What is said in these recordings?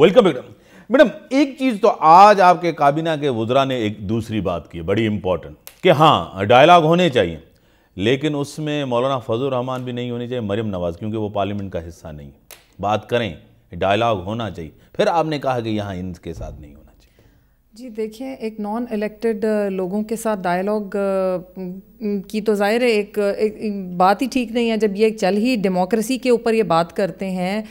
Welcome madam madam एक चीज़ तो आज आपके काबीना के वजरा ने एक दूसरी बात की बड़ी इंपॉर्टेंट कि हाँ डायलॉग होने चाहिए लेकिन उसमें मौलाना फजल रहमान भी नहीं होने चाहिए मरियम नवाज़ क्योंकि वो पार्लियामेंट का हिस्सा नहीं बात करें डायलॉग होना चाहिए फिर आपने कहा कि यहाँ इनके साथ नहीं जी देखिए एक नॉन इलेक्टेड uh, लोगों के साथ डायलॉग uh, की तो ज़ाहिर है एक, एक, बात ही ठीक नहीं है जब ये चल ही डेमोक्रेसी के ऊपर ये बात करते हैं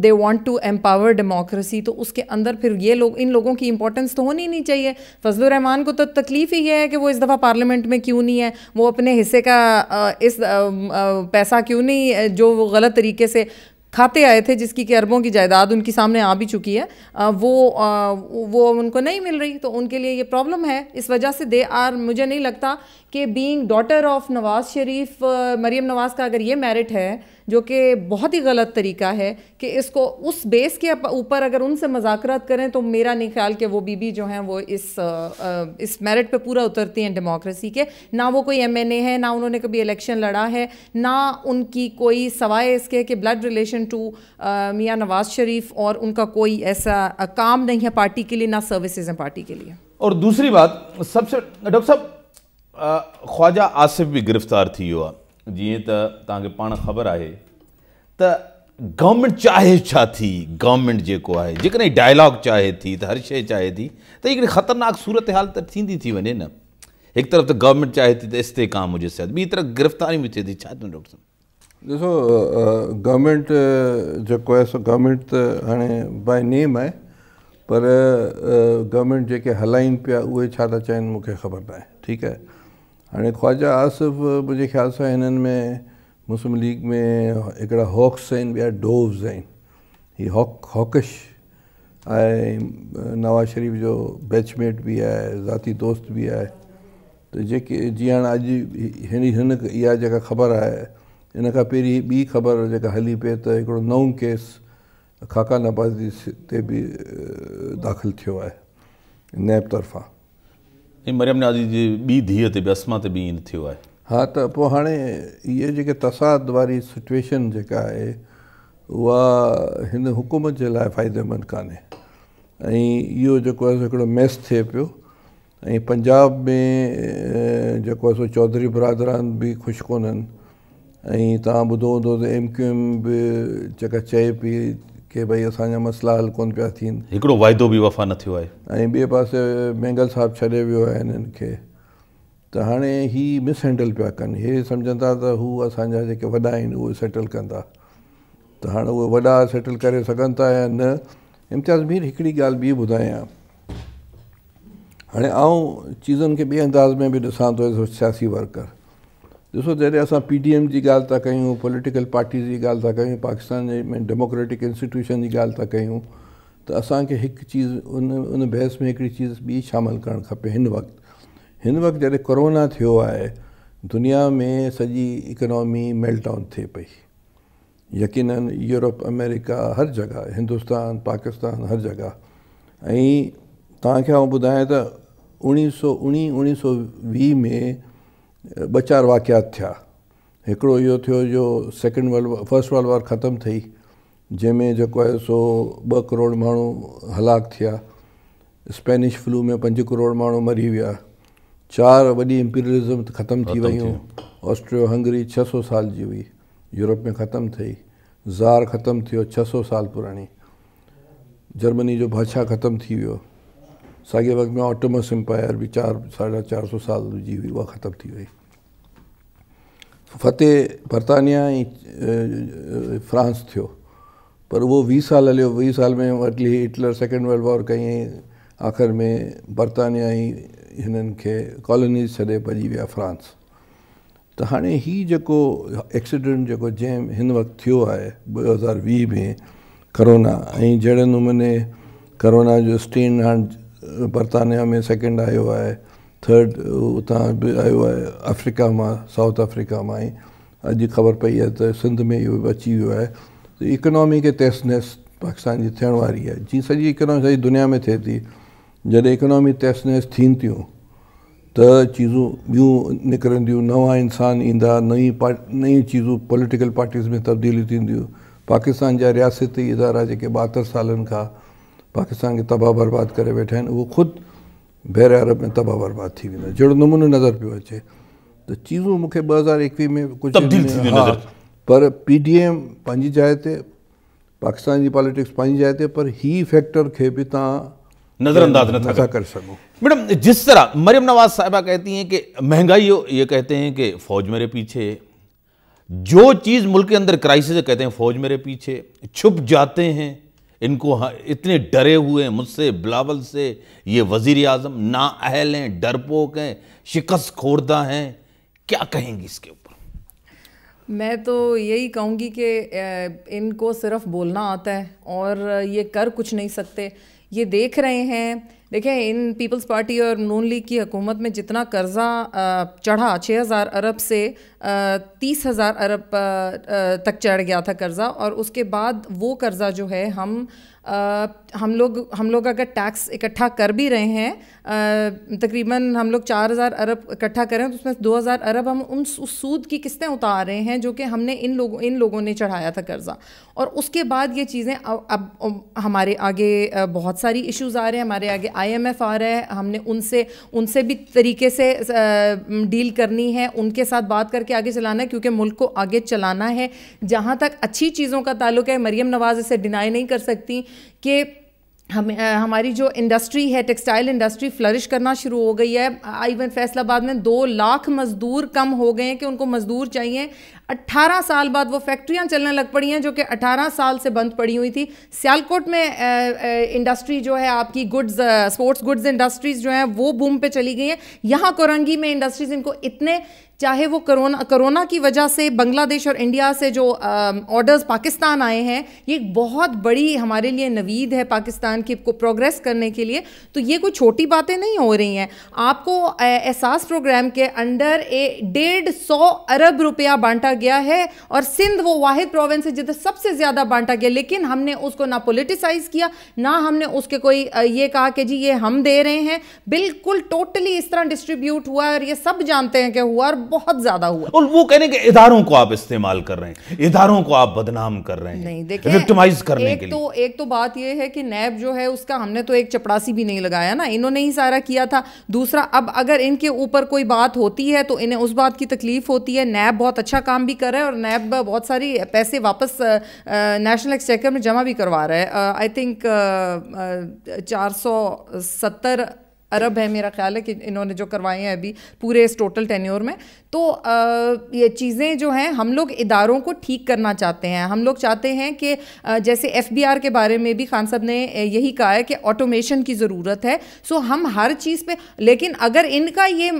they want to empower democracy तो उसके अंदर फिर ये लोग इन लोगों की इंपॉर्टेंस तो होनी नहीं चाहिए फजल रहमान को तो तकलीफ़ ही है कि वो इस दफ़ा पार्लियामेंट में क्यों नहीं है वो अपने हिस्से का uh, इस पैसा क्यों नहीं जो वो गलत तरीके से खाते आए थे जिसकी कि अरबों की जायदाद उनकी सामने आ भी चुकी है वो वो उनको नहीं मिल रही तो उनके लिए ये प्रॉब्लम है इस वजह से दे आर मुझे नहीं लगता कि being daughter of Nawaz Sharif Maryam Nawaz का अगर ये मेरिट है जो कि बहुत ही गलत तरीका है कि इसको उस बेस के ऊपर अगर उनसे मजाकरात करें तो मेरा नहीं ख्याल कि वो बीबी जो हैं वो इस इस मेरिट पे पूरा उतरती हैं डेमोक्रेसी के ना वो कोई एम एन ए है ना उन्होंने कभी इलेक्शन लड़ा है ना उनकी कोई सवाए इसके कि ब्लड रिलेशन टू मियाँ नवाज शरीफ और उनका कोई ऐसा काम नहीं है पार्टी के लिए ना सर्विसेज हैं पार्टी के लिए और दूसरी बात सबसे डॉक्टर साहब ख्वाजा आसिफ भी गिरफ्तार थी हुआ जीअं त तव्हांखे पाण ख़बर आहे त गवर्मेंट चाहे छा थी गवर्मेंट जेको आहे जेकॾहिं डायलॉग चाहे थी त हर शइ चाहे थी त हिकिड़ी ख़तरनाक सूरत हाल त थींदी थी वञे न हिकु तरफ़ त गवर्मेंट चाहे थी त इस्ते कान हुजे सियात ॿी तरफ़ गिरफ़्तारी बि अचे थी छा थियूं डॉक्टर साहिबु ॾिसो गवर्मेंट जेको आहे सो गवर्मेंट त हाणे बाए नेम आहे पर गवर्मेंट जेके हलाइनि पिया उहे छा था चाहिनि मूंखे ख़बर न आहे ठीकु आहे हाँ ख्वाजा आसिफ मुझे ख़्याल से हिननि में मुस्लिम लीग में हिकिड़ा हॉक्स आहिनि ॿिया डोव्स आहिनि हॉक हॉकश ऐं नवाज़ शरीफ़ जो बैचमेट भी है ज़ाती दोस्त भी है त तो जी जीअं हाणे अॼु ख़बर है इन खां बी ख़बर जो हली पे तो हिकिड़ो नओं केस खाका नबाज़ी ते बि दाख़िल थो है नैब तरफा ऐं मरियम नाज़ी जी ॿी धीअ ते बि बि असमा ते ईअं थियो आहे हा त पोइ हाणे इहे जेके तसाद वारी सिचुएशन जेका आहे उहा हिन हुकूमत जे लाइ फ़ाइदेमंद कान्हे ऐं इहो जेको आहे हिकिड़ो मैस थिए पियो ऐं पंजाब में जेको आहे सो चौधरी बरादरनि बि ख़ुशि कोन्हनि ऐं तव्हां ॿुधो हूंदो त एम क्यू एम बि जेका चए पई के भई असांजा मसला हल कोन पिया थियनि हिकिड़ो वाइदो बि वफ़ा न थियो आहे ऐं ॿिए पासे मेंगल साहिबु छॾे वियो आहे हिननि खे त हाणे हीअ मिसहेंडल पिया कनि हे सम्झनि था त हू असांजा जेके वॾा आहिनि उहे सेटल कंदा त हाणे उहे वॾा सेटल करे सघनि था या न इम्तियाज़ मीर हिकिड़ी ॻाल्हि ॿी ॿुधायां हाणे आऊं चीज़नि खे ॿिए अंदाज़ में बि ॾिसां थो एज अ सियासी वर्कर ॾिसो जॾहिं असां पी डी एम जी ॻाल्हि था कयूं पॉलिटिकल पार्टी जी ॻाल्हि था कयूं पाकिस्तान जे में डेमोक्रेटिक इंस्टीट्यूशन जी ॻाल्हि था कयूं त असांखे हिकु चीज़ उन उन बहस में हिकिड़ी चीज़ ॿी शामिलु करणु खपे हिन वक़्तु हिन वक़्तु जॾहिं कोरोना थियो आहे दुनिया में सॼी इकनॉमी मेल्टडाउन थिए पई यकीन यूरोप अमेरिका हर जॻह हिंदुस्तान पाकिस्तान हर जॻह ऐं तव्हांखे आउं ॿुधायां त उणिवीह सौ उणिवीह उणिवीह सौ वीह में ॿ चारि वाकियात थिया हिकिड़ो इहो थियो जो second world war first world war ख़तमु थी जंहिंमें जेको आहे सो ॿ करोड़ माण्हू हलाक थिया स्पेनिश फ्लू में पंज करोड़ माण्हू मरी विया चारि वॾी इंपीरियलिज़म ख़तमु थी वियूं ऑस्ट्रियो हंगरी छह सौ साल जी हुई यूरोप में ख़तमु थी ज़ार ख़तमु थियो छह सौ साल पुराणी जर्मनी जो बादशाह ख़तमु थी वियो साॻे वक़्त में ऑटोमस एम्पायर बि चारि साढा चारि सौ साल जी हुई उहा ख़तमु थी वई फ़तेह बरतानिया ऐं फ्रांस थियो पर उहो वीह साल हलियो वीह साल में अली हिटलर सेकेंड वर्ल्ड वॉर कई आख़िर में बरतानिया ई हिननि खे कॉलोनी छॾे भॼी विया फ्रांस त हाणे हीउ जेको एक्सीडेंट जेको जंहिं हिन वक़्तु थियो आहे ॿ हज़ार वीह में करोना ऐं जहिड़े नमूने करोना जो स्टेन हाणे बरतानिया में सेकेंड आयो है थर्ड उतां आयो है अफ्रीका में साउथ अफ्रीका में ई अॼु ख़बर पई है त सिंध में इहो अची वियो आहे इकनॉमी खे तेसनेस पाकिस्तान की थियण वाली है जी सॼी इकनॉमी सॼी दुनिया में थे थी जॾहिं इकनॉमी तेसनेस थीन थी त चीजू ॿियूं निकिरंदियूं नवां इंसान इंदा नई पार्ट नई चीजू पॉलिटिकल पार्टीज़ में तब्दीलियूं थींदियूं पाकिस्तान जा रियासती इदारा जेके बहत्तर साल का पाकिस्तान के तबाह बर्बाद कर वेठा वो खुद बैर अरब में तबाह बर्बाद थी वेंदा जहिड़ो नमूनो नज़र पे अचे तो चीज़ों मुख्य ॿ हज़ार में कुछ हा पर पी डी एम पंहिंजी जाए पाकिस्तान की पॉलिटिक्स पानी जाए थे पर ही फैक्टर के भी तव्हां नज़रअंदाज था कर सको मैडम जिस तरह मरियम नवाज साहबा कहती हैं कि महंगाई ये कहते हैं कि फौज मेरे पीछे जो चीज़ मुल्क के अंदर क्राइसिस कहते हैं फौज मेरे पीछे छुप जाते हैं इनको इतने डरे हुए हैं मुझसे बिलावल से ये वज़ी अजम नाअहल हैं डरपोक हैं शिकस्त खोरदा हैं क्या कहेंगी इसके ऊपर मैं तो यही कहूँगी कि इनको सिर्फ बोलना आता है और ये कर कुछ नहीं सकते ये देख रहे हैं देखें इन पीपल्स पार्टी और नून लीग की हुकूमत में जितना कर्जा चढ़ा छः हज़ार अरब से तीस हज़ार अरब तक चढ़ गया था कर्ज़ा और उसके बाद वो कर्ज़ा जो है हम आ, हम लोग हम लोग अगर टैक्स इकट्ठा कर भी रहे हैं तकरीबन हम लोग चार हज़ार अरब इकट्ठा करें तो उसमें दो हज़ार अरब हम उन उस सूद की किस्तें उतार रहे हैं जो कि हमने इन लोगों इन लोगों ने चढ़ाया था कर्ज़ा और उसके बाद ये चीज़ें अब, अब हमारे आगे बहुत सारी इश्यूज़ आ रहे हैं हमारे आगे आईएमएफ आ रहा है हमने उनसे उनसे भी तरीके से डील करनी है उनके साथ बात करके आगे चलाना है क्योंकि मुल्क को आगे चलाना है जहाँ तक अच्छी चीज़ों का ताल्लुक है मरीम नवाज़ इसे डिनाई नहीं कर सकती कि हम हमारी जो इंडस्ट्री है टेक्सटाइल इंडस्ट्री फ्लरिश करना शुरू हो गई है इवन फैसलाबाद में दो लाख मज़दूर कम हो गए हैं कि उनको मज़दूर चाहिए 18 साल बाद वो फैक्ट्रियां चलने लग पड़ी हैं जो कि 18 साल से बंद पड़ी हुई थी सियालकोट में आ, आ, इंडस्ट्री जो है आपकी गुड्स स्पोर्ट्स गुड्स इंडस्ट्रीज जो हैं वो बूम पे चली गई हैं यहाँ कोरंगी में इंडस्ट्रीज इनको इतने चाहे वो करोना करोना की वजह से बांग्लादेश और इंडिया से जो ऑर्डर्स पाकिस्तान आए हैं ये बहुत बड़ी हमारे लिए नवीद है पाकिस्तान की को प्रोग्रेस करने के लिए तो ये कोई छोटी बातें नहीं हो रही हैं आपको एहसास प्रोग्राम के अंडर ए डेढ़ सौ अरब रुपया बांटा गया है और सिंध वो वाहिद प्रोविंस है जिधर सबसे ज़्यादा बांटा गया लेकिन हमने उसको ना पोलिटिसाइज़ किया ना हमने उसके कोई ये कहा कि जी ये हम दे रहे हैं बिल्कुल टोटली इस तरह डिस्ट्रीब्यूट हुआ है और ये सब जानते हैं कि हुआ और बहुत ज्यादा हुआ और वो कहने के इधारों को आप इस्तेमाल कर रहे हैं इधारों को आप बदनाम कर रहे हैं नहीं देखिए विक्टिमाइज करने एक के तो लिए। एक तो बात ये है कि नैब जो है उसका हमने तो एक चपड़ासी भी नहीं लगाया ना इन्होंने ही सारा किया था दूसरा अब अगर इनके ऊपर कोई बात होती है तो इन्हें उस बात की तकलीफ होती है नैब बहुत अच्छा काम भी कर रहा है और नैब बहुत सारी पैसे वापस नेशनल एक्सचेकर में जमा भी करवा रहा है आई थिंक चार अरब है मेरा ख्याल है कि इन्होंने जो करवाए हैं अभी पूरे इस टोटल टेन्योर में तो आ, ये चीज़ें जो हैं हम लोग इदारों को ठीक करना चाहते हैं हम लोग चाहते हैं कि जैसे एफ के बारे में भी खान साहब ने यही कहा है कि ऑटोमेशन की ज़रूरत है सो हम हर चीज़ पे लेकिन अगर इनका ये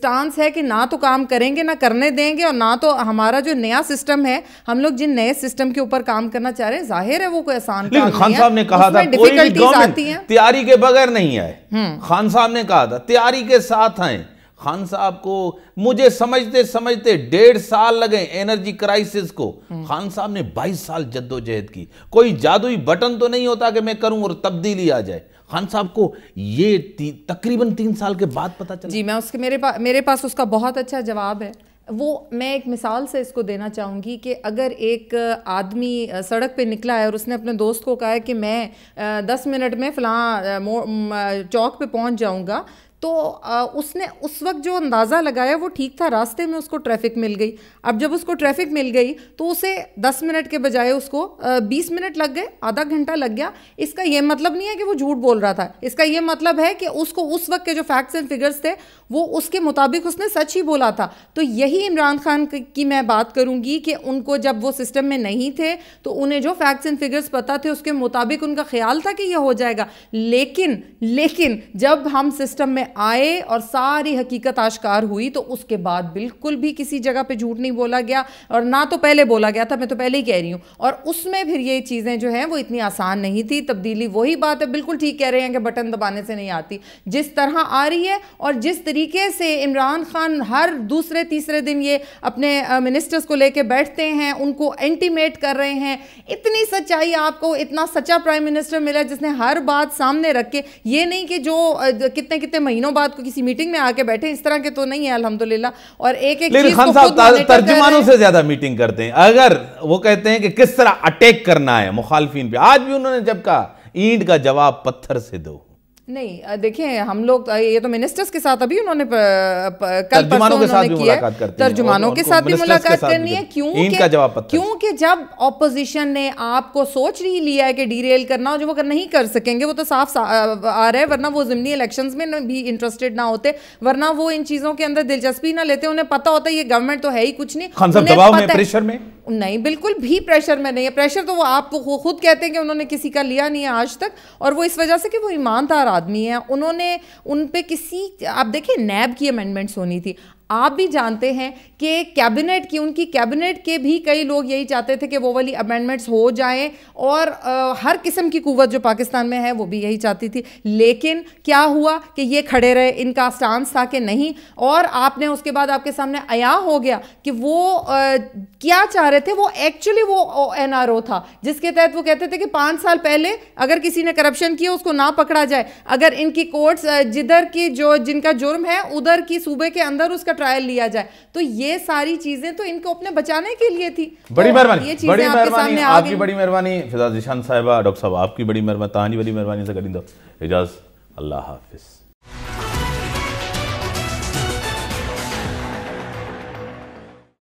स्टांस है कि ना तो काम करेंगे ना करने देंगे और ना तो हमारा जो नया सिस्टम है हम लोग जिन नए सिस्टम के ऊपर काम करना चाह रहे हैं जाहिर है वो कोई आसान काम खान साहब ने कहा था कोई भी है तैयारी के बगैर नहीं आए हम्म। खान साहब ने कहा था तैयारी के साथ आए खान साहब को मुझे समझते समझते डेढ़ साल लगे एनर्जी क्राइसिस को हम्म। खान साहब ने 22 साल जद्दोजहद की कोई जादुई बटन तो नहीं होता कि मैं करूं और तब्दीली आ जाए खान साहब को ये ती, तकरीबन तीन साल के बाद पता चला जी मैं उसके मेरे पास मेरे पास उसका बहुत अच्छा जवाब है वो मैं एक मिसाल से इसको देना चाहूँगी कि अगर एक आदमी सड़क पे निकला है और उसने अपने दोस्त को कहा है कि मैं दस मिनट में फ़लाँ चौक पे पहुँच जाऊँगा तो उसने उस वक्त जो अंदाज़ा लगाया वो ठीक था रास्ते में उसको ट्रैफिक मिल गई अब जब उसको ट्रैफिक मिल गई तो उसे 10 मिनट के बजाय उसको 20 मिनट लग गए आधा घंटा लग गया इसका ये मतलब नहीं है कि वो झूठ बोल रहा था इसका ये मतलब है कि उसको उस वक्त के जो फैक्ट्स एंड फिगर्स थे वो उसके मुताबिक उसने सच ही बोला था तो यही इमरान खान की मैं बात करूँगी कि उनको जब वो सिस्टम में नहीं थे तो उन्हें जो फैक्ट्स एंड फिगर्स पता थे उसके मुताबिक उनका ख्याल था कि यह हो जाएगा लेकिन लेकिन जब हम सिस्टम में आए और सारी हकीकत आश्कार हुई तो उसके बाद बिल्कुल भी किसी जगह पे झूठ नहीं बोला गया और ना तो पहले बोला गया था मैं तो पहले ही कह रही हूँ और उसमें फिर ये चीज़ें जो हैं वो इतनी आसान नहीं थी तब्दीली वही बात है बिल्कुल ठीक कह रहे हैं कि बटन दबाने से नहीं आती जिस तरह आ रही है और जिस तरीके से इमरान खान हर दूसरे तीसरे दिन ये अपने मिनिस्टर्स को लेके बैठते हैं उनको एंटीमेट कर रहे हैं इतनी सच्चाई आपको इतना सच्चा प्राइम मिनिस्टर मिला जिसने हर बात सामने रख के ये नहीं कि जो कितने कितने महीने महीनों बाद किसी मीटिंग में आके बैठे इस तरह के तो नहीं है अलहमदुल्ला और एक एक चीज को खुद से ज्यादा मीटिंग करते हैं अगर वो कहते हैं कि किस तरह अटैक करना है मुखालफी पे आज भी उन्होंने जब कहा ईंट का जवाब पत्थर से दो नहीं देखिए हम लोग ये तो मिनिस्टर्स के साथ अभी उन्होंने कल परसों उन्होंने किया तर्जुमानों के साथ भी मुलाकात करनी है क्यों क्योंकि जब ऑपोजिशन ने आपको सोच नहीं लिया है कि डीरेल करना जो वो कर नहीं कर सकेंगे वो तो साफ सा, आ रहा है वरना वो जिमनी इलेक्शंस में भी इंटरेस्टेड ना होते वरना वो इन चीजों के अंदर दिलचस्पी ना लेते उन्हें पता होता ये गवर्नमेंट तो है ही कुछ नहीं प्रेशर में नहीं बिल्कुल भी प्रेशर में नहीं है प्रेशर तो वो आप वो खुद कहते हैं कि उन्होंने किसी का लिया नहीं है आज तक और वो इस वजह से कि वो ईमानदार आदमी है उन्होंने उन पर किसी आप देखिए नैब की अमेंडमेंट्स होनी थी आप भी जानते हैं कि कैबिनेट की उनकी कैबिनेट के भी कई लोग यही चाहते थे कि वो वाली अमेंडमेंट्स हो जाएं और आ, हर किस्म की कुवत जो पाकिस्तान में है वो भी यही चाहती थी लेकिन क्या हुआ कि ये खड़े रहे इनका स्टांस था कि नहीं और आपने उसके बाद आपके सामने आया हो गया कि वो आ, क्या चाह रहे थे वो एक्चुअली वो एन था जिसके तहत वो कहते थे कि पाँच साल पहले अगर किसी ने करप्शन किया उसको ना पकड़ा जाए अगर इनकी कोर्ट्स जिधर की जो जिनका जुर्म है उधर की सूबे के अंदर उसका ट्रायल लिया जाए तो ये सारी चीजें तो इनको अपने बचाने के लिए थी बड़ी तो मेहरबानी तो ये चीजें आपके आपकी बड़ी मेहरबानी फिजा जिशान साहिबा डॉक्टर साहब आपकी बड़ी मेहरबानी बड़ी मेहरबानी से करी दो एजाज अल्लाह हाफिज़